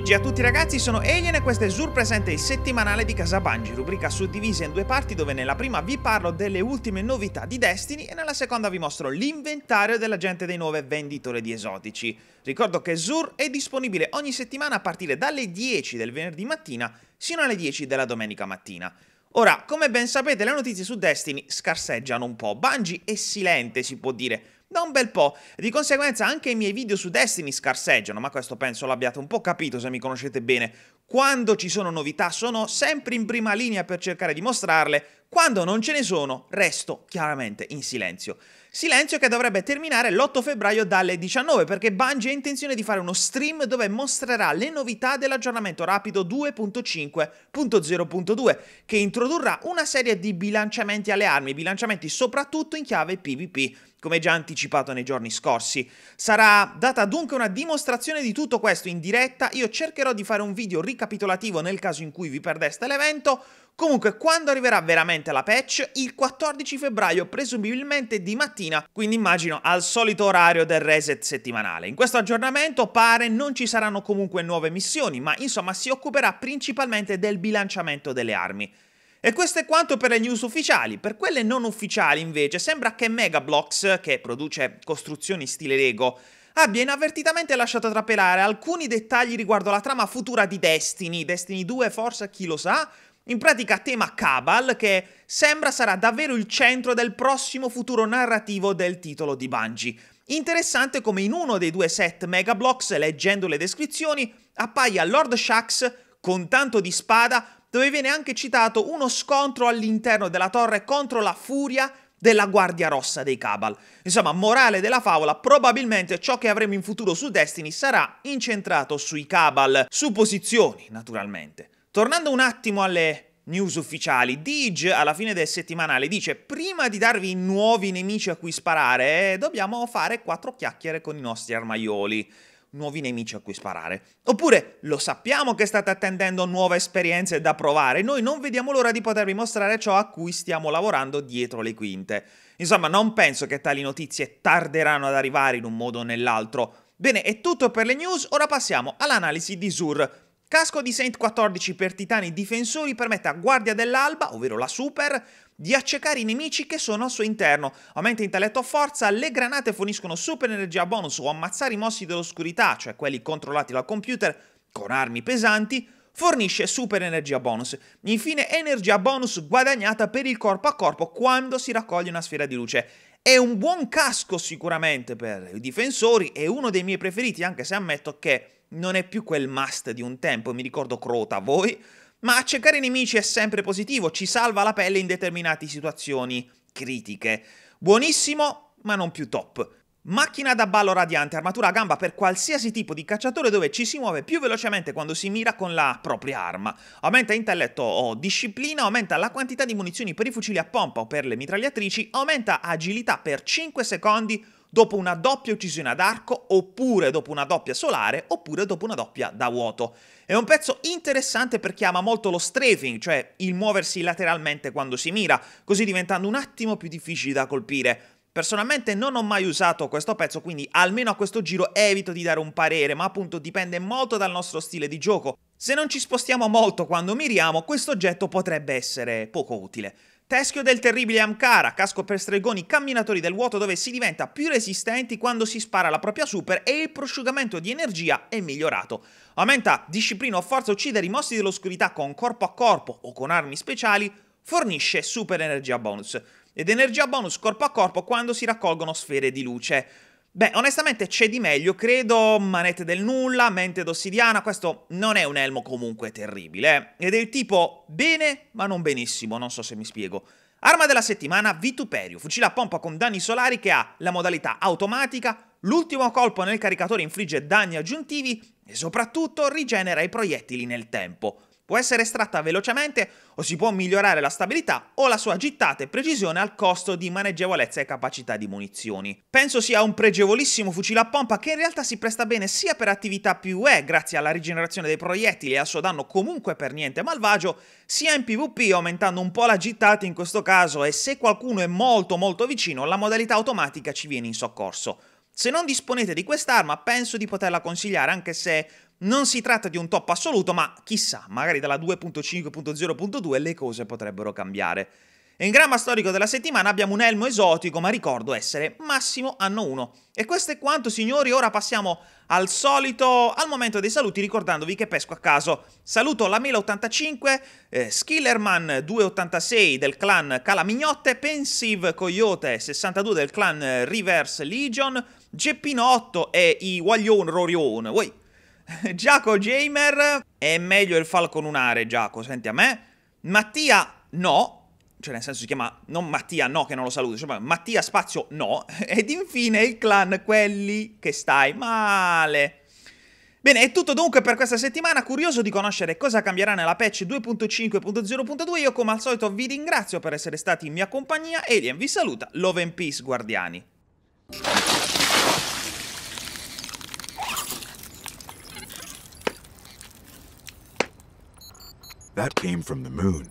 GG a tutti ragazzi, sono Alien e questo è Zur presente il settimanale di Casa Bungie, rubrica suddivisa in due parti dove nella prima vi parlo delle ultime novità di Destiny e nella seconda vi mostro l'inventario della gente dei nuovi venditori di esotici. Ricordo che Zur è disponibile ogni settimana a partire dalle 10 del venerdì mattina sino alle 10 della domenica mattina. Ora, come ben sapete, le notizie su Destiny scarseggiano un po'. Bungie è silente, si può dire, da un bel po'. Di conseguenza anche i miei video su Destiny scarseggiano, ma questo penso l'abbiate un po' capito se mi conoscete bene. Quando ci sono novità sono sempre in prima linea per cercare di mostrarle, quando non ce ne sono resto chiaramente in silenzio. Silenzio che dovrebbe terminare l'8 febbraio dalle 19 perché Bungie ha intenzione di fare uno stream dove mostrerà le novità dell'aggiornamento rapido 2.5.0.2 che introdurrà una serie di bilanciamenti alle armi, bilanciamenti soprattutto in chiave PvP come già anticipato nei giorni scorsi. Sarà data dunque una dimostrazione di tutto questo in diretta, io cercherò di fare un video ricapitolativo nel caso in cui vi perdeste l'evento. Comunque, quando arriverà veramente la patch? Il 14 febbraio, presumibilmente di mattina, quindi immagino al solito orario del reset settimanale. In questo aggiornamento pare non ci saranno comunque nuove missioni, ma insomma si occuperà principalmente del bilanciamento delle armi. E questo è quanto per le news ufficiali, per quelle non ufficiali invece sembra che Megablocks, che produce costruzioni stile Lego, abbia ah, inavvertitamente lasciato trapelare alcuni dettagli riguardo la trama futura di Destiny, Destiny 2 forse chi lo sa, in pratica tema Cabal che sembra sarà davvero il centro del prossimo futuro narrativo del titolo di Bungie. Interessante come in uno dei due set Megablocks, leggendo le descrizioni, appaia Lord Shax con tanto di spada, dove viene anche citato uno scontro all'interno della torre contro la Furia della Guardia Rossa dei Cabal. Insomma, morale della favola, probabilmente ciò che avremo in futuro su Destiny sarà incentrato sui Cabal, supposizioni naturalmente. Tornando un attimo alle news ufficiali, Dig alla fine del settimanale dice prima di darvi nuovi nemici a cui sparare dobbiamo fare quattro chiacchiere con i nostri armaioli nuovi nemici a cui sparare. Oppure lo sappiamo che state attendendo nuove esperienze da provare, noi non vediamo l'ora di potervi mostrare ciò a cui stiamo lavorando dietro le quinte. Insomma, non penso che tali notizie tarderanno ad arrivare in un modo o nell'altro. Bene, è tutto per le news, ora passiamo all'analisi di Sur, Casco di Saint 14 per titani difensori permette a Guardia dell'Alba, ovvero la Super, di accecare i nemici che sono al suo interno. Aumenta intelletto o forza, le granate forniscono super energia bonus o ammazzare i mossi dell'oscurità, cioè quelli controllati dal computer, con armi pesanti, fornisce super energia bonus. Infine energia bonus guadagnata per il corpo a corpo quando si raccoglie una sfera di luce. È un buon casco sicuramente per i difensori, è uno dei miei preferiti, anche se ammetto che non è più quel must di un tempo, mi ricordo Crota, voi? Ma accecare i nemici è sempre positivo, ci salva la pelle in determinate situazioni critiche. Buonissimo, ma non più top. Macchina da ballo radiante, armatura a gamba per qualsiasi tipo di cacciatore dove ci si muove più velocemente quando si mira con la propria arma. Aumenta intelletto o disciplina, aumenta la quantità di munizioni per i fucili a pompa o per le mitragliatrici, aumenta agilità per 5 secondi dopo una doppia uccisione ad arco, oppure dopo una doppia solare, oppure dopo una doppia da vuoto. È un pezzo interessante perché ama molto lo strafing, cioè il muoversi lateralmente quando si mira, così diventando un attimo più difficili da colpire. Personalmente non ho mai usato questo pezzo, quindi almeno a questo giro evito di dare un parere, ma appunto dipende molto dal nostro stile di gioco. Se non ci spostiamo molto quando miriamo, questo oggetto potrebbe essere poco utile. Teschio del terribile Amkara, casco per stregoni, camminatori del vuoto dove si diventa più resistenti quando si spara la propria super e il prosciugamento di energia è migliorato. Aumenta disciplina o forza uccidere i mostri dell'oscurità con corpo a corpo o con armi speciali, fornisce super energia bonus ed energia bonus corpo a corpo quando si raccolgono sfere di luce. Beh, onestamente c'è di meglio, credo, manette del nulla, mente d'ossidiana, questo non è un elmo comunque terribile, eh? ed è il tipo bene ma non benissimo, non so se mi spiego. Arma della settimana, Vituperio, fucile a pompa con danni solari che ha la modalità automatica, l'ultimo colpo nel caricatore infligge danni aggiuntivi e soprattutto rigenera i proiettili nel tempo. Può essere estratta velocemente o si può migliorare la stabilità o la sua gittata e precisione al costo di maneggevolezza e capacità di munizioni. Penso sia un pregevolissimo fucile a pompa che in realtà si presta bene sia per attività PvE grazie alla rigenerazione dei proiettili e al suo danno comunque per niente malvagio, sia in PvP aumentando un po' la gittata in questo caso e se qualcuno è molto molto vicino la modalità automatica ci viene in soccorso. Se non disponete di quest'arma, penso di poterla consigliare, anche se non si tratta di un top assoluto, ma chissà, magari dalla 2.5.0.2 le cose potrebbero cambiare. In gramma storico della settimana abbiamo un elmo esotico, ma ricordo essere massimo anno 1. E questo è quanto, signori. Ora passiamo al solito, al momento dei saluti, ricordandovi che pesco a caso. Saluto la Mela 85, eh, Skillerman 286 del clan Calamignotte, Pensive Coyote 62 del clan Reverse Legion, Geppinotto e i Waglion Rorion. Uè. Giaco Jamer è meglio il falco lunare, Giaco, senti a me. Mattia no, cioè nel senso si chiama non Mattia no che non lo saluto, cioè Mattia spazio no, ed infine il clan quelli che stai male. Bene, è tutto dunque per questa settimana, curioso di conoscere cosa cambierà nella patch 2.5.0.2, io come al solito vi ringrazio per essere stati in mia compagnia, Alien vi saluta, Love and Peace guardiani. That came from the moon.